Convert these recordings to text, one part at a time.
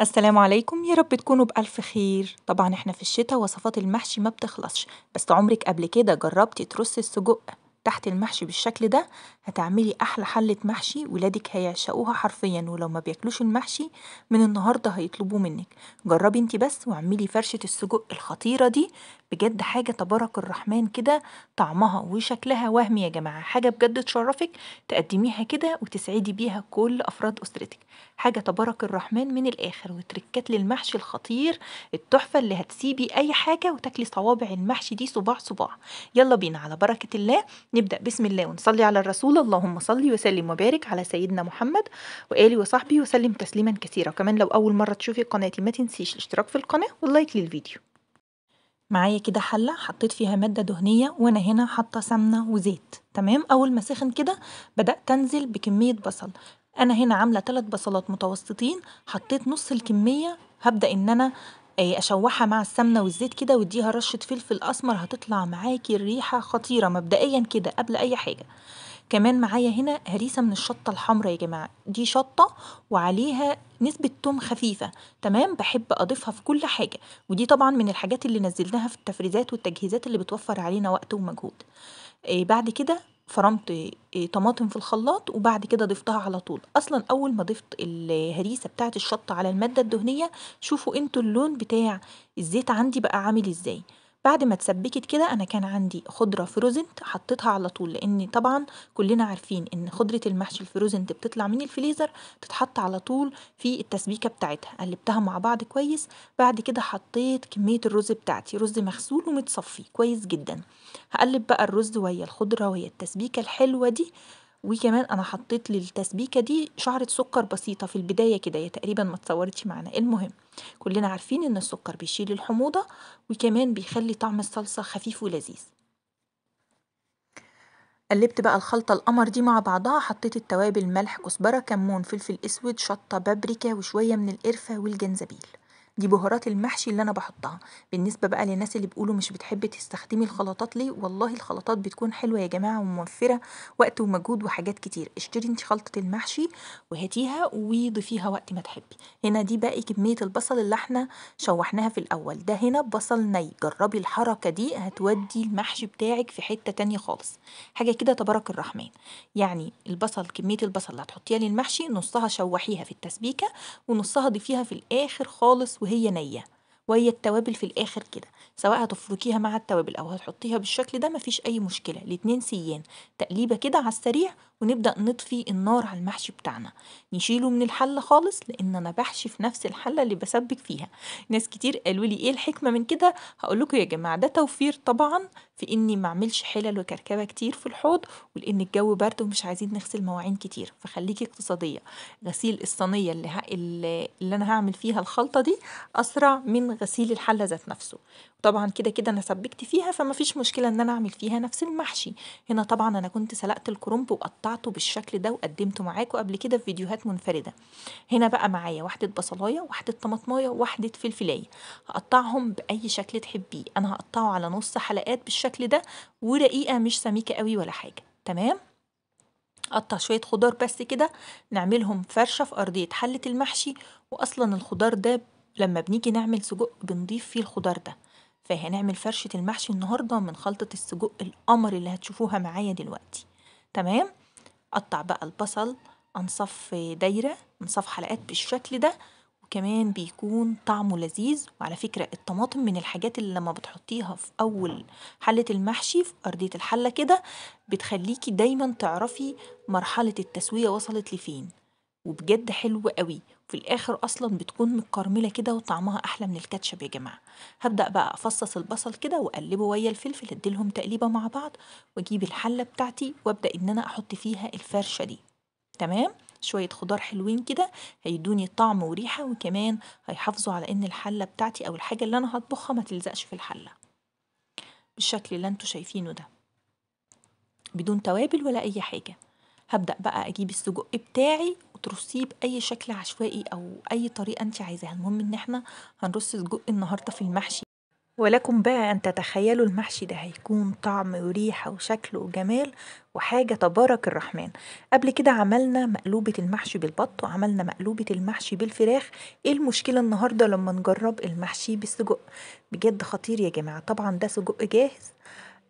السلام عليكم يا رب تكونوا بألف خير طبعا احنا في الشتاء وصفات المحشي ما بتخلصش بس عمرك قبل كده جربتي ترصي السجق تحت المحشي بالشكل ده هتعملي احلى حله محشي ولادك هيعشقوها حرفيا ولو مبياكلوش المحشي من النهارده هيطلبوه منك جربي انت بس واعملي فرشه السجق الخطيره دي بجد حاجه تبارك الرحمن كده طعمها وشكلها وهمي يا جماعه حاجه بجد تشرفك تقدميها كده وتسعدي بيها كل افراد اسرتك حاجه تبارك الرحمن من الاخر وتركات للمحشي الخطير التحفه اللي هتسيبي اي حاجه وتاكلي صوابع المحشي دي صباع صباع يلا بينا على بركه الله نبدأ بسم الله ونصلي على الرسول اللهم صلي وسلم وبارك على سيدنا محمد وآله وصحبه وسلم تسليما كثيرا كمان لو أول مرة تشوفي قناتي ما تنسيش الاشتراك في القناة واللايك للفيديو معايا كده حلة حطيت فيها مادة دهنية وأنا هنا حاطة سمنة وزيت تمام أول ما سخن كده بدأت أنزل بكمية بصل أنا هنا عاملة ثلاث بصلات متوسطين حطيت نص الكمية هبدأ إن أنا إيه، اشوحها مع السمنه والزيت كده واديها رشه فلفل اسمر هتطلع معاكي الريحه خطيره مبدئيا كده قبل اي حاجه كمان معايا هنا هريسه من الشطه الحمراء يا جماعه دي شطه وعليها نسبه توم خفيفه تمام بحب اضيفها في كل حاجه ودي طبعا من الحاجات اللي نزلناها في التفريزات والتجهيزات اللي بتوفر علينا وقت ومجهود إيه، بعد كده فرمت آه، طماطم في الخلاط وبعد كده ضفتها على طول اصلا اول ما ضفت الهريسه بتاعت الشطه على الماده الدهنيه شوفوا انتوا اللون بتاع الزيت عندي بقى عامل ازاي بعد ما اتسبكت كده أنا كان عندي خضرة فروزنت حطيتها على طول لأن طبعا كلنا عارفين إن خضرة المحشي الفروزنت بتطلع من الفريزر تتحط على طول في التسبيكة بتاعتها قلبتها مع بعض كويس بعد كده حطيت كمية الرز بتاعتي رز مغسول ومتصفي كويس جدا هقلب بقى الرز ويا الخضرة ويا التسبيكة الحلوة دي وكمان انا حطيت للتسبيكه دي شعره سكر بسيطه في البدايه كده هي تقريبا ما اتصورتش معانا المهم كلنا عارفين ان السكر بيشيل الحموضه وكمان بيخلي طعم الصلصه خفيف ولذيذ قلبت بقى الخلطة القمر دي مع بعضها حطيت التوابل ملح كزبرة كمون فلفل اسود شطة بابريكا وشوية من القرفة والجنزبيل دي بهارات المحشي اللي انا بحطها بالنسبه بقى للناس اللي بيقولوا مش بتحبي تستخدمي الخلطات ليه والله الخلطات بتكون حلوه يا جماعه وموفره وقت ومجهود وحاجات كتير اشتري انت خلطه المحشي وهاتيها وضيفيها وقت ما تحبي هنا دي باقي كميه البصل اللي احنا شوحناها في الاول ده هنا بصل ني جربي الحركه دي هتودي المحشي بتاعك في حته تانية خالص حاجه كده تبارك الرحمن يعني البصل كميه البصل اللي هتحطيها للمحشي نصها شوحيها في التسبيكه ونصها ضيفيها في الاخر خالص وهي نية وهي التوابل في الآخر كده سواء هتفركيها مع التوابل أو هتحطيها بالشكل ده مفيش أي مشكلة الاتنين سيان تقليبة كده على السريع ونبدأ نطفي النار على المحشي بتاعنا نشيله من الحلة خالص لأن أنا بحشي في نفس الحلة اللي بسبك فيها ناس كتير قالوا لي إيه الحكمة من كده هقول يا جماعة ده توفير طبعا في إني ما أعملش حلل وكركبة كتير في الحوض ولأن الجو برد ومش عايزين نغسل مواعين كتير فخليكي اقتصادية غسيل الصينية اللي, ه... اللي أنا هعمل فيها الخلطة دي أسرع من غسيل الحلة ذات نفسه طبعا كده كده انا سبكت فيها فما فيش مشكله ان انا اعمل فيها نفس المحشي هنا طبعا انا كنت سلقت الكرنب وقطعت بتاعته بالشكل ده وقدمته معاكم قبل كده في فيديوهات منفرده هنا بقى معايا واحده بصلايه واحده طماطمايه واحده فلفلايه هقطعهم باي شكل تحبيه انا هقطعه على نص حلقات بالشكل ده ورقيقه مش سميكه قوي ولا حاجه تمام قطع شوية خضار بس كده نعملهم فرشة في أرضية حلة المحشي وأصلا الخضار ده لما بنيجي نعمل سجق بنضيف فيه الخضار ده فهنعمل فرشة المحشي النهاردة من خلطة السجق القمر اللي هتشوفوها معايا دلوقتي تمام قطع بقى البصل انصف دايرة انصف حلقات بالشكل ده وكمان بيكون طعمه لذيذ وعلى فكرة الطماطم من الحاجات اللي لما بتحطيها في أول حلة المحشي في أرضية الحلة كده بتخليكي دايما تعرفي مرحلة التسوية وصلت لفين وبجد حلو قوي وفي الاخر اصلا بتكون مكرمله كده وطعمها احلى من الكاتشب يا جماعه هبدا بقى افصص البصل كده واقلبه ويا الفلفل اديلهم تقليبه مع بعض واجيب الحله بتاعتي وابدا ان انا احط فيها الفرشه دي تمام شوية خضار حلوين كده هيدوني طعم وريحة وكمان هيحافظوا على ان الحلة بتاعتي او الحاجة اللي انا هطبخها ما تلزقش في الحلة بالشكل اللي انتوا شايفينه ده بدون توابل ولا اي حاجة هبدأ بقى اجيب السجق بتاعي وترصيه باي شكل عشوائي او اي طريقه انت عايزاها المهم ان احنا هنرص سجق النهارده في المحشي ولكم بقى ان تتخيلوا المحشي ده هيكون طعم وريحه وشكل وجمال وحاجه تبارك الرحمن قبل كده عملنا مقلوبه المحشي بالبط وعملنا مقلوبه المحشي بالفراخ ايه المشكله النهارده لما نجرب المحشي بالسجق بجد خطير يا جماعه طبعا ده سجق جاهز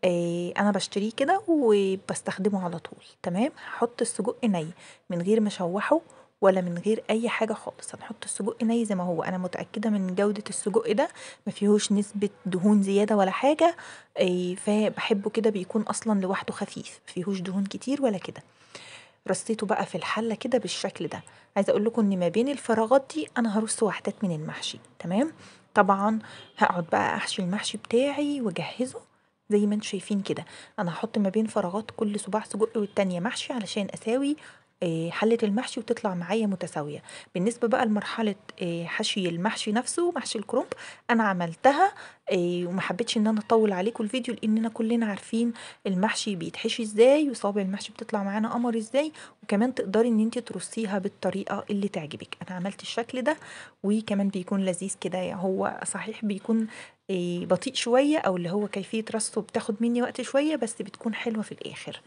ايه أنا بشتريه كده وبستخدمه على طول تمام، هحط السجق ني من غير ما اشوحه ولا من غير أي حاجة خالص، هنحط السجق ني زي ما هو، أنا متأكدة من جودة السجق ده مفيهوش نسبة دهون زيادة ولا حاجة ايه فبحبه كده بيكون أصلًا لوحده خفيف مفيهوش دهون كتير ولا كده، رصيته بقى في الحلة كده بالشكل ده، عايزة اقول لكم إن ما بين الفراغات دي أنا هرص وحدات من المحشي تمام، طبعًا هقعد بقى أحشي المحشي بتاعي واجهزه زي ما انتوا شايفين كده انا هحط ما بين فراغات كل صباع سجق والتانية محشي علشان اساوي آه، حلة المحشي وتطلع معايا متساوية بالنسبة بقى لمرحلة آه، حشي المحشي نفسه محشي الكرنب أنا عملتها آه، ومحبتش ان انا اطول عليكم الفيديو لاننا كلنا عارفين المحشي بيتحشي ازاي وصابع المحشي بتطلع معانا قمر ازاي وكمان تقدري ان انت ترصيها بالطريقة اللي تعجبك انا عملت الشكل ده وكمان بيكون لذيذ كده هو صحيح بيكون إيه، بطيء شوية أو اللي هو كيفية رصده بتاخد مني وقت شوية بس بتكون حلوة في الآخر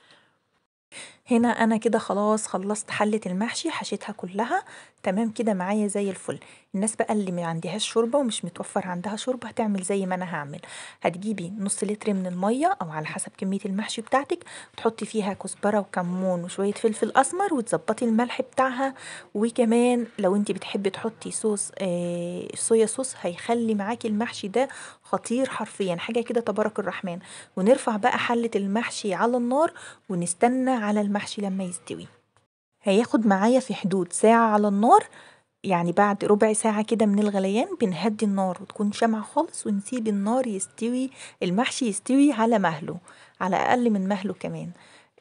هنا انا كده خلاص خلصت حله المحشي حشيتها كلها تمام كده معايا زي الفل الناس بقى اللي ما عندهاش شوربه ومش متوفر عندها شوربه هتعمل زي ما انا هعمل هتجيبي نص لتر من الميه او على حسب كميه المحشي بتاعتك تحطي فيها كزبره وكمون وشويه فلفل اسمر وتظبطي الملح بتاعها وكمان لو انت بتحبي تحطي صوص آه صويا صوص هيخلي معاكي المحشي ده خطير حرفيا حاجة كده تبارك الرحمن ونرفع بقى حلة المحشي على النار ونستنى على المحشي لما يستوي هياخد معايا في حدود ساعة على النار يعني بعد ربع ساعة كده من الغليان بنهدي النار وتكون شمعة خالص ونسيب النار يستوي المحشي يستوي على مهله على أقل من مهله كمان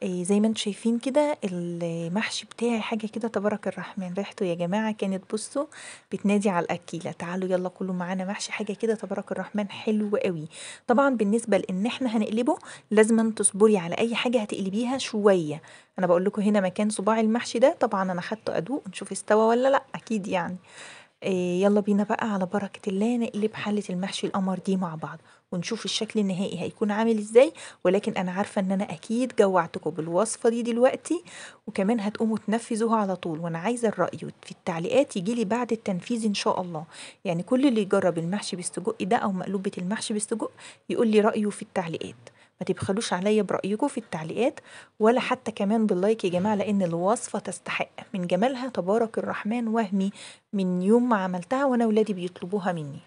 آه، زي ما أنتم شايفين كده المحشي بتاعي حاجة كده تبارك الرحمن، ريحته يا جماعة كانت بُصّوا بتنادي على الأكّيلة، تعالوا يلا كلوا معانا محشي حاجة كده تبارك الرحمن حلو أوي. طبعًا بالنسبة لإن إحنا هنقلبه لازمًا تصبري على أي حاجة هتقلبيها شوية، أنا بقول لكم هنا مكان صباع المحشي ده طبعًا أنا خدته أدوق نشوف استوى ولا لأ، أكيد يعني. آه، يلا بينا بقى على بركة الله نقلب حلة المحشي القمر دي مع بعض، ونشوف الشكل النهائي هيكون عامل إزاي، ولكن أنا عارفة إن أنا أكيد جوّعتكم بالوصفة دي دلوقتي، وكمان هتقوموا تنفذوها على طول، وأنا عايزة الرأي في التعليقات يجيلي بعد التنفيذ إن شاء الله، يعني كل اللي يجرّب المحشي بالسجق ده أو مقلوبة المحشي بالسجق يقول لي رأيه في التعليقات. ما تبخلوش عليا برأيكم في التعليقات ولا حتى كمان باللايك يا جماعة لأن الوصفة تستحق من جمالها تبارك الرحمن وهمي من يوم ما عملتها وأنا ولادي بيطلبوها مني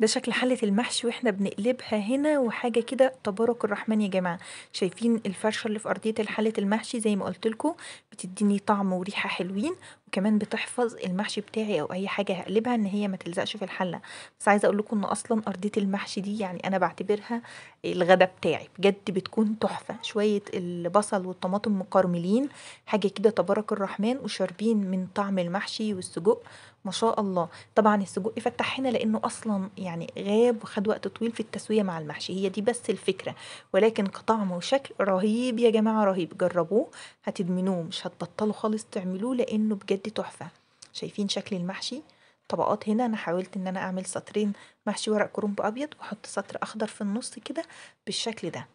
ده شكل حلة المحشي واحنا بنقلبها هنا وحاجة كده تبارك الرحمن يا جماعة شايفين الفرشة اللي في أرضية الحلة المحشي زي ما قلت لكم بتديني طعم وريحة حلوين وكمان بتحفظ المحشي بتاعي أو أي حاجة هقلبها إن هي ما تلزقش في الحلة، بس عايزة أقول لكم إن أصلًا أرضية المحشي دي يعني أنا بعتبرها الغدا بتاعي، بجد بتكون تحفة، شوية البصل والطماطم مكرملين حاجة كده تبارك الرحمن وشاربين من طعم المحشي والسجق ما شاء الله، طبعًا السجق فتح هنا لإنه أصلًا يعني غاب وخد وقت طويل في التسوية مع المحشي، هي دي بس الفكرة، ولكن كطعم وشكل رهيب يا جماعة رهيب جربوه هتدمنوه مش هتبطلوا خالص تعملوه لإنه بجد دي تحفة شايفين شكل المحشي طبقات هنا انا حاولت ان انا اعمل سطرين محشي ورق كرنب ابيض واحط سطر اخضر في النص كده بالشكل ده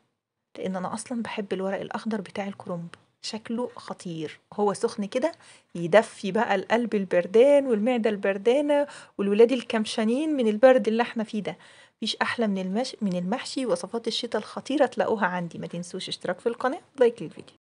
لان انا اصلا بحب الورق الاخضر بتاع الكرنب شكله خطير هو سخن كده يدفي بقى القلب البردان والمعده البردانه والولاد الكمشانين من البرد اللي احنا فيه ده مفيش احلى من المش... من المحشي وصفات الشتاء الخطيره تلاقوها عندي ما تنسوش اشتراك في القناه ولايك للفيديو